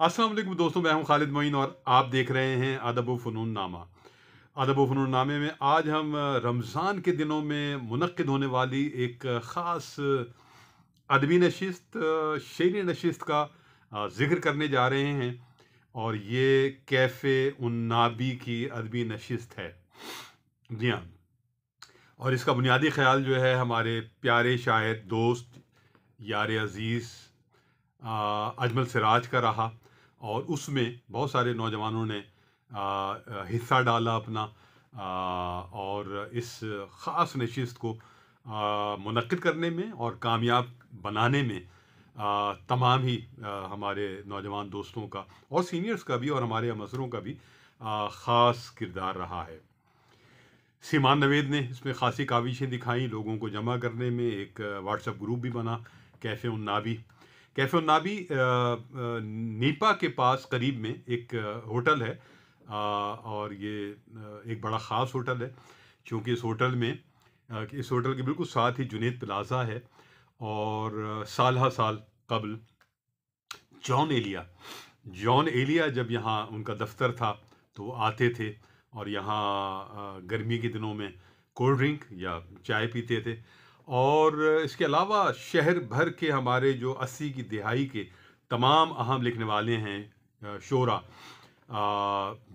असलम दोस्तों मैं हूं खालिद मोइन और आप देख रहे हैं अदब फ़नून नामा अदब फ़नून नामे में आज हम रमज़ान के दिनों में मनद होने वाली एक ख़ास अदबी नशस्त शेरी नशस्त का ज़िक्र करने जा रहे हैं और ये कैफ़े उन्नाबी की अदबी नशस्त है जी हाँ और इसका बुनियादी ख्याल जो है हमारे प्यारे शायद दोस्त यार अज़ीज़ अजमल सिराज का रहा और उसमें बहुत सारे नौजवानों ने हिस्सा डाला अपना और इस ख़ास नशस्त को मनद करने में और कामयाब बनाने में तमाम ही हमारे नौजवान दोस्तों का और सीनियर्स का भी और हमारे मसरों का भी ख़ास किरदार रहा है सीमान नवेद ने इसमें खासी काविशें दिखाई लोगों को जमा करने में एक व्हाट्सएप ग्रुप भी बना कैफ़े उन्नावी कैफे नाबी नीपा के पास करीब में एक होटल है और ये एक बड़ा ख़ास होटल है क्योंकि इस होटल में इस होटल के बिल्कुल साथ ही जुनेद प्लाजा है और साल हा साल कबल जॉन एलिया जॉन एलिया जब यहाँ उनका दफ्तर था तो वो आते थे और यहाँ गर्मी के दिनों में कोल्ड ड्रिंक या चाय पीते थे और इसके अलावा शहर भर के हमारे जो अस्सी की दिहाई के तमाम अहम लिखने वाले हैं शोरा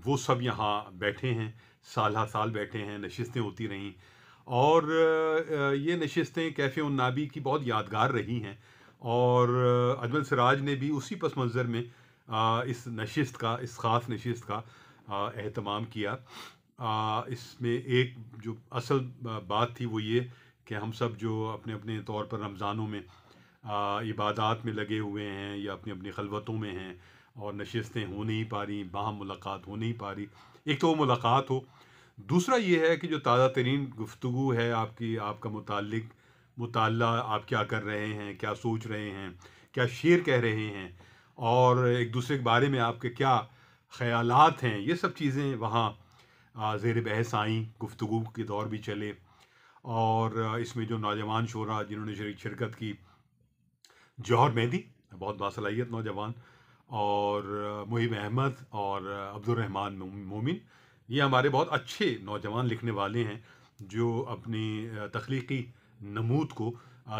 वो सब यहाँ बैठे हैं साल हा साल बैठे हैं नशस्तें होती रहीं और ये नशस्तें कैफ़े उन्नाबी की बहुत यादगार रही हैं और अजमल सराज ने भी उसी पस मंज़र में इस नशस्त का इस ख़ास नशस्त का अहतमाम किया इसमें एक जो असल बात थी वो ये कि हम सब जो अपने अपने तौर पर रमज़ानों में इबादत में लगे हुए हैं या अपनी अपनी खलबतों में हैं और नशस्तें हो नहीं पा रही बाहम मुलाकात हो नहीं पा रही एक तो वो मुलाकात हो दूसरा ये है कि जो ताज़ा तरीन गुफ्तु है आपकी आपका मुतल मुताल आप क्या कर रहे हैं क्या सोच रहे हैं क्या शेर कह रहे हैं और एक दूसरे के बारे में आपके क्या ख्यालात हैं ये सब चीज़ें वहाँ ज़ेर बहस आई गुफ्तु के दौर भी चले और इसमें जो नौजवान शोरा जिन्होंने शिरकत की जौहर मेहंदी बहुत बासलाहियत नौजवान और मुहिब अहमद और अब्दुलरहमान मोमिन ये हमारे बहुत अच्छे नौजवान लिखने वाले हैं जो अपनी तख्लीकी नमूद को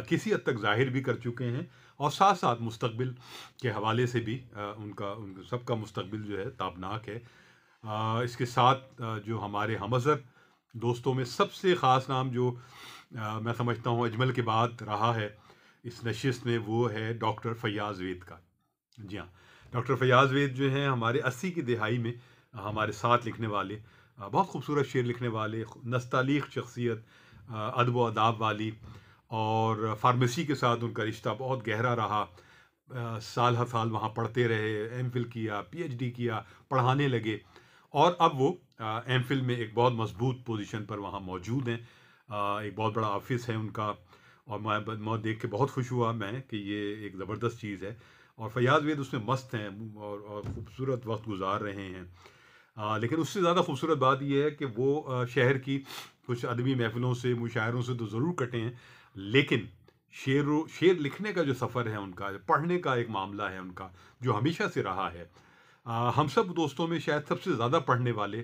किसी हद तक जाहिर भी कर चुके हैं और साथ साथ मुस्तबिल के हवाले से भी उनका उन सबका मुस्तबिल जो है ताबनाक है इसके साथ जो हमारे हमजर दोस्तों में सबसे ख़ास नाम जो आ, मैं समझता हूँ अजमल के बाद रहा है इस नशस्त में वो है डॉक्टर फयाज वेद का जी हाँ डॉक्टर फयाज वेद जो हैं हमारे अस्सी की दिहाई में हमारे साथ लिखने वाले बहुत खूबसूरत शेर लिखने वाले नस्तलीक़ शख्सियत अदब अदाब वाली और फार्मेसी के साथ उनका रिश्ता बहुत गहरा रहा आ, साल हर साल वहाँ पढ़ते रहे एम किया पी किया पढ़ाने लगे और अब वो एम फिल में एक बहुत मजबूत पोजीशन पर वहाँ मौजूद हैं एक बहुत बड़ा ऑफिस है उनका और मैं मैं देख के बहुत खुश हुआ मैं कि ये एक ज़बरदस्त चीज़ है और फयाज वेद उसमें मस्त हैं और, और खूबसूरत वक्त गुजार रहे हैं आ, लेकिन उससे ज़्यादा खूबसूरत बात यह है कि वो शहर की कुछ अदबी महफिलों से मुशायरों से तो ज़रूर कटे हैं लेकिन शेर शेर लिखने का जो सफ़र है उनका पढ़ने का एक मामला है उनका जो हमेशा से रहा है आ, हम सब दोस्तों में शायद सबसे ज़्यादा पढ़ने वाले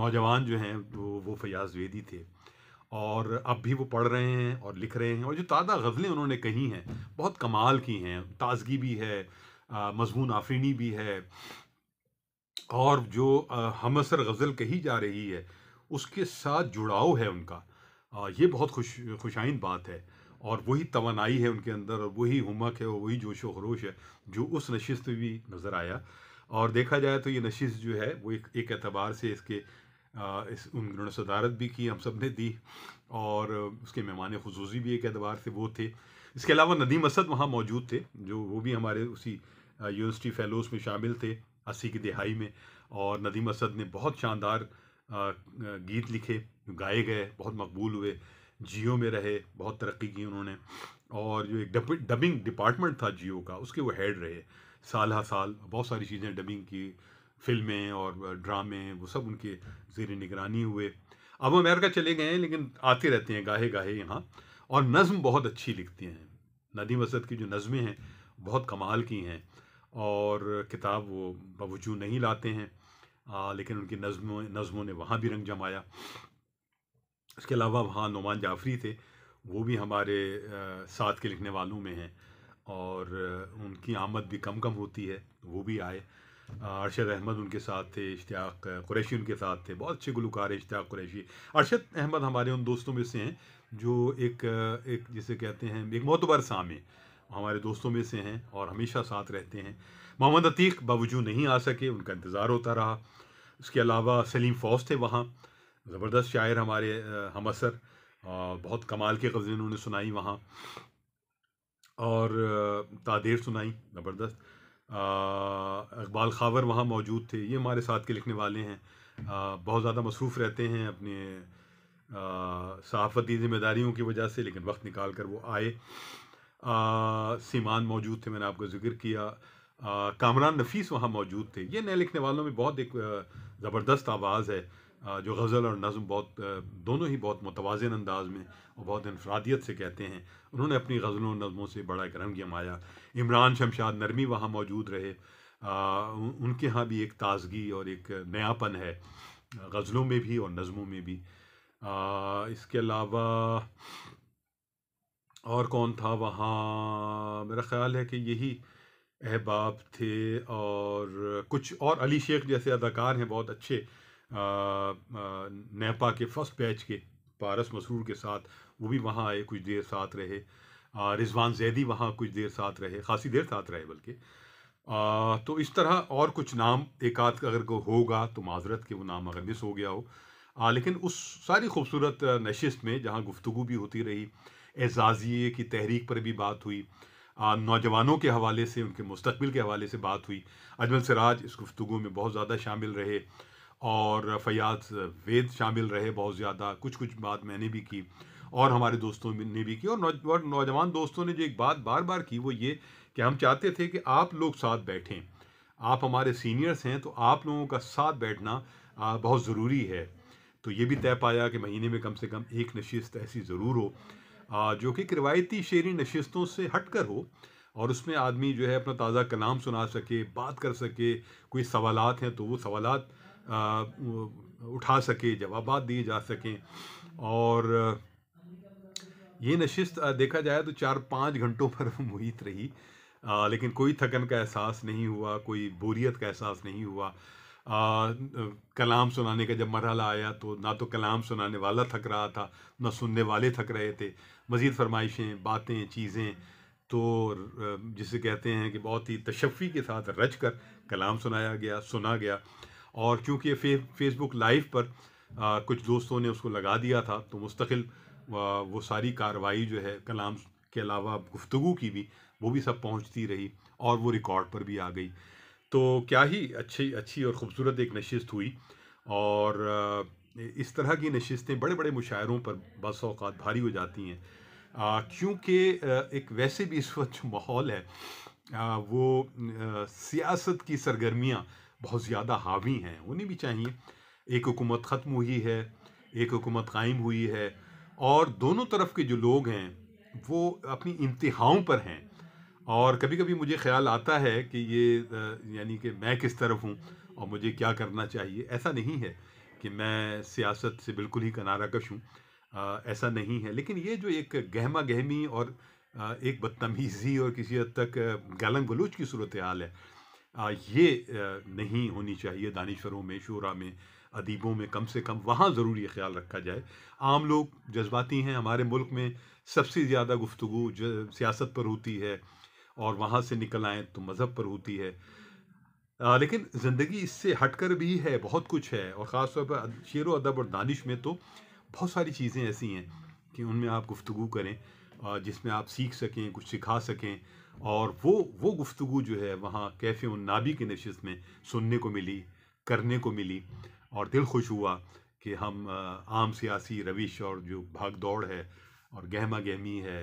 नौजवान जो हैं वो वो फयाज वेदी थे और अब भी वो पढ़ रहे हैं और लिख रहे हैं और जो ताज़ा गज़लें उन्होंने कही हैं बहुत कमाल की हैं ताजगी भी है मजमून आफरीनी भी है और जो हमसर गज़ल कही जा रही है उसके साथ जुड़ाव है उनका आ, ये बहुत खुश खुशाइन बात है और वही तोानाई है उनके अंदर और वही हमक है और वही जोश व खरोश है जो उस नशस्त भी नज़र आया और देखा जाए तो ये नशीस जो है वो एक एक एतबार से इसके इस उन्होंने सदारत भी की हम सब ने दी और उसके मेहमान खसूसी भी एक एतबार से वो थे इसके अलावा नदीम असद वहाँ मौजूद थे जो वो भी हमारे उसी यूनिवर्सिटी फेलोज़ में शामिल थे अस्सी की दिहाई में और नदीम असद ने बहुत शानदार गीत लिखे गाए गए बहुत मकबूल हुए जियो में रहे बहुत तरक्की की उन्होंने और जो एक डबिंग डिपार्टमेंट था जियो का उसके वो हेड रहे साल हा साल बहुत सारी चीज़ें डबिंग की फिल्में और ड्रामे वो सब उनके जेर निगरानी हुए अब अमेरिका चले गए हैं लेकिन आते रहते हैं गाहे गाहे यहाँ और नज़म बहुत अच्छी लिखती हैं नदीम वसद की जो नज़में हैं बहुत कमाल की हैं और किताब वो बवजू नहीं लाते हैं आ, लेकिन उनकी नज़मों नज़मों ने वहाँ भी रंग जमाया इसके अलावा वहाँ नुमान जाफरी थे वो भी हमारे साथ के लिखने वालों में हैं और उनकी आमद भी कम कम होती है वो भी आए अरशद अहमद उनके साथ थे इश्तियाक कुरैशी उनके साथ थे बहुत अच्छे गुलकार हैं इश्तियाक कुरैशी अरशद अहमद हमारे उन दोस्तों में से हैं जो एक एक जिसे कहते हैं एक मोतबर सामे हमारे दोस्तों में से हैं और हमेशा साथ रहते हैं मोहम्मद अतीक बावजूद नहीं आ सके उनका इंतज़ार होता रहा उसके अलावा सलीम फौज थे वहाँ ज़बरदस्त शायर हमारे हम असर बहुत कमाल के गज़लें उन्होंने सुनाई वहाँ और तादेर सुनाई ज़बरदस्त इकबाल खावर वहाँ मौजूद थे ये हमारे साथ के लिखने वाले हैं आ, बहुत ज़्यादा मसरूफ़ रहते हैं अपने सहाफ़ती ज़िम्मेदारियों की वजह से लेकिन वक्त निकाल कर वो आए सीमान मौजूद थे मैंने आपको जिक्र किया कामरान नफीस वहाँ मौजूद थे ये नए लिखने वालों में बहुत एक ज़बरदस्त आवाज़ है जो गज़ल और नज़म बहुत दोनों ही बहुत मतवाज़न अंदाज में और बहुत इनफरादियत से कहते हैं उन्होंने अपनी गज़लों और नज़मों से बड़ा करम गमाया इमरान शमशाद नरमी वहाँ मौजूद रहे आ, उनके यहाँ भी एक ताजगी और एक नयापन है गज़लों में भी और नज़मों में भी आ, इसके अलावा और कौन था वहाँ मेरा ख्याल है कि यही अहबाब थे और कुछ और अली शेख जैसे अदाकार हैं बहुत अच्छे नेपा के फर्स्ट बैच के पारस मसरूर के साथ वो भी वहाँ आए कुछ देर साथ रहे रिजवान जैदी वहाँ कुछ देर साथ रहे खासी देर साथ रहे बल्कि तो इस तरह और कुछ नाम एक आध अगर को होगा तो माजरत के वो नाम अगर मिस हो गया हो आ, लेकिन उस सारी खूबसूरत नशस्त में जहाँ गुफ्तु भी होती रही एजाजिए की तहरीक पर भी बात हुई नौजवानों के हवाले से उनके मुस्तबिल के हवाले से बात हुई अजमल सराज इस गुफ्तु में बहुत ज़्यादा शामिल रहे और फयाज वेद शामिल रहे बहुत ज़्यादा कुछ कुछ बात मैंने भी की और हमारे दोस्तों ने भी की और, नौजवान दोस्तों ने जो एक बात बार बार की वो ये कि हम चाहते थे कि आप लोग साथ बैठें आप हमारे सीनियर्स हैं तो आप लोगों का साथ बैठना बहुत ज़रूरी है तो ये भी तय पाया कि महीने में कम से कम एक नशिस्त ऐसी ज़रूर हो जो कि रिवायती शेरी नशस्तों से हट कर हो और उसमें आदमी जो है अपना ताज़ा कलाम सुना सके बात कर सके कोई सवालत हैं तो वो सवालत उठा सके जवाब दिए जा सकें और ये नशिस्त देखा जाए तो चार पाँच घंटों पर मुहित रही आ, लेकिन कोई थकन का एहसास नहीं हुआ कोई बोरियत का एहसास नहीं हुआ आ, कलाम सुनाने का जब मरहला आया तो ना तो कलाम सुनाने वाला थक रहा था ना सुनने वाले थक रहे थे मज़ीद फरमाइशें बातें चीज़ें तो जिसे कहते हैं कि बहुत ही तशफ़ी के साथ रच कर कलाम सुनाया गया सुना गया और क्योंकि फे, फेसबुक लाइव पर आ, कुछ दोस्तों ने उसको लगा दिया था तो मुस्तकिल वो सारी कार्रवाई जो है कलाम के अलावा गुफ्तु की भी वो भी सब पहुँचती रही और वो रिकॉर्ड पर भी आ गई तो क्या ही अच्छी अच्छी और ख़ूबसूरत एक नशस्त हुई और इस तरह की नशस्तें बड़े बड़े मुशायरों पर बस अवकात भारी हो जाती हैं क्योंकि एक वैसे भी इस वक्त जो माहौल है आ, वो आ, सियासत की सरगर्मियाँ बहुत ज़्यादा हावी हैं उन्हें भी चाहिए एक हुकूमत ख़त्म हुई है एक हुकूमत कायम हुई है और दोनों तरफ के जो लोग हैं वो अपनी इंतहाओं पर हैं और कभी कभी मुझे ख्याल आता है कि ये यानी कि मैं किस तरफ हूँ और मुझे क्या करना चाहिए ऐसा नहीं है कि मैं सियासत से बिल्कुल ही कनारा कश हूँ ऐसा नहीं है लेकिन ये जो एक गहमा गहमी और एक बदतमीज़ी और किसी हद तक गालम गलूच की सूरत हाल है ये नहीं होनी चाहिए दानश्वरों में शुरा में अदीबों में कम से कम वहाँ ज़रूर ये ख्याल रखा जाए आम लोग जज्बाती हैं हमारे मुल्क में सबसे ज़्यादा गुफ्तु सियासत पर होती है और वहाँ से निकल आएँ तो मज़हब पर होती है आ, लेकिन ज़िंदगी इससे हटकर भी है बहुत कुछ है और ख़ास तौर पर शेर अदब और दानिश में तो बहुत सारी चीज़ें ऐसी हैं कि उनमें आप गुफ्तु करें जिसमें आप सीख सकें कुछ सिखा सकें और वो वो गुफ्तु जो है वहाँ कैफ़े नाबी की नशस्त में सुनने को मिली करने को मिली और दिल खुश हुआ कि हम आम सियासी रविश और जो भाग दौड़ है और गहमा गहमी है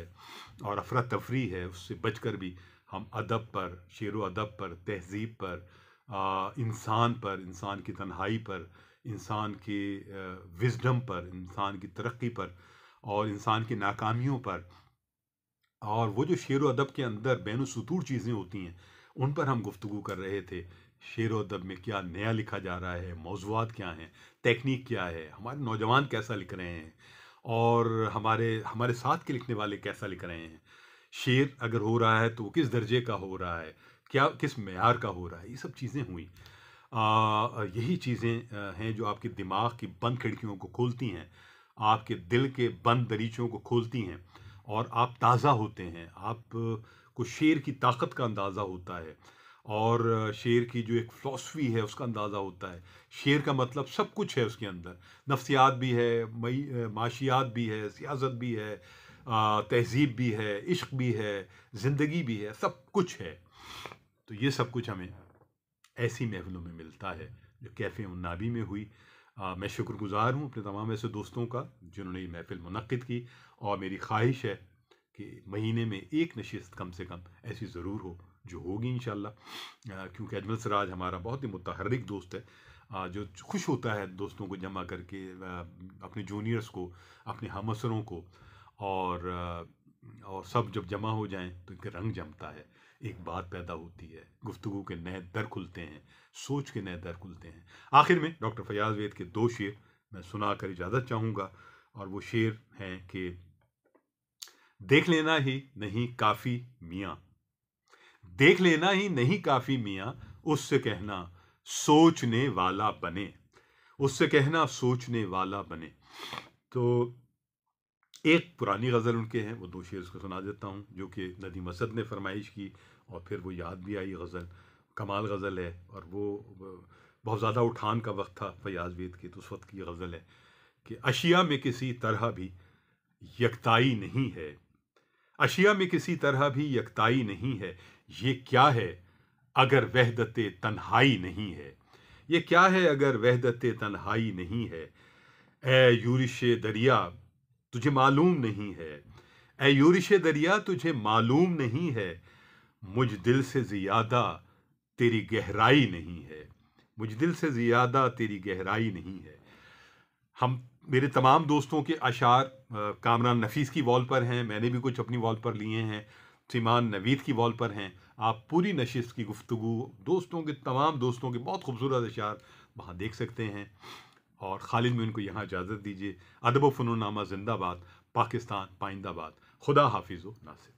और अफरा तफरी है उससे बच कर भी हम अदब पर शेर अदब पर तहजीब पर इंसान पर इंसान की तन्हाई पर इंसान की विजडम पर इंसान की तरक्की पर और इंसान की नाकामियों पर और वो जो शेर अदब के अंदर बैन सतूर चीज़ें होती हैं उन पर हम गुफ्तु कर रहे थे शेर अदब में क्या नया लिखा जा रहा है मौजूद क्या हैं टेक्निक क्या है हमारे नौजवान कैसा लिख रहे हैं और हमारे हमारे साथ के लिखने वाले कैसा लिख रहे हैं शेर अगर हो रहा है तो वो किस दर्जे का हो रहा है क्या किस मैार का हो रहा है ये सब चीज़ें हुई आ, यही चीज़ें हैं जो आपके दिमाग की बंद खिड़कियों को खोलती हैं आपके दिल के बंद दरीचों को खोलती हैं और आप ताज़ा होते हैं आप को शेर की ताकत का अंदाज़ा होता है और शेर की जो एक फ़िलासफ़ी है उसका अंदाज़ा होता है शेर का मतलब सब कुछ है उसके अंदर नफ्सियात भी है माशियात भी है सियासत भी है तहजीब भी है इश्क भी है ज़िंदगी भी है सब कुछ है तो ये सब कुछ हमें ऐसी महफिलों में मिलता है जो कैफ़े उन्नाबी में हुई आ, हाँ, मैं शुक्रगुज़ार हूँ अपने तमाम ऐसे दोस्तों का जिन्होंने ये महफ़िल मुनद की और मेरी ख्वाहिश है कि महीने में एक नशस्त कम से कम ऐसी ज़रूर हो जो होगी इन क्योंकि अजमल सराज हमारा बहुत ही मुतहरक दोस्त है आ, जो खुश होता है दोस्तों को जमा करके आ, अपने जूनियर्स को अपने हमसरों को और और सब जब जमा हो जाएं तो इनका रंग जमता है एक बात पैदा होती है गुफ्तु के नए दर खुलते हैं सोच के नए दर खुलते हैं आखिर में डॉक्टर फयाज वेद के दो शेर मैं सुना कर इजाज़त चाहूँगा और वो शेर हैं कि देख लेना ही नहीं काफ़ी मियाँ देख लेना ही नहीं काफ़ी मियाँ उससे कहना सोचने वाला बने उससे कहना सोचने वाला बने तो एक पुरानी गज़ल उनके हैं वो दो शेर उसको सुना देता हूँ जो कि नदी असद ने फरमाइश की और फिर वो याद भी आई गज़ल कमाल गज़ल है और वो बहुत ज़्यादा उठान का वक्त था फयाज वेद की तो उस वक्त की गज़ल है कि अशिया में किसी तरह भी यकताई नहीं है अशिया में किसी तरह भी यकताई नहीं है ये क्या है अगर वहदत तन्हाई नहीं है ये क्या है अगर वहदत तन्हाई नहीं है ए यूरिश दरिया तुझे मालूम नहीं है ए यूरिश दरिया तुझे मालूम नहीं है मुझ दिल से ज़्यादा तेरी गहराई नहीं है मुझ दिल से ज़्यादा तेरी गहराई नहीं है हम मेरे तमाम दोस्तों के अशार कामरान नफीस की वॉल पर हैं मैंने भी कुछ अपनी वॉल पर लिए हैं सीमान नवीद की वॉल पर हैं आप पूरी नशिस्त की गुफ्तु दोस्तों के तमाम दोस्तों के बहुत खूबसूरत अशार वहाँ देख सकते हैं और खालिद में उनको यहाँ इजाज़त दीजिए अदब फ़नूनामा जिंदाबाद पाकिस्तान पाइंदाबाद खुदा हाफिज़ो नासिर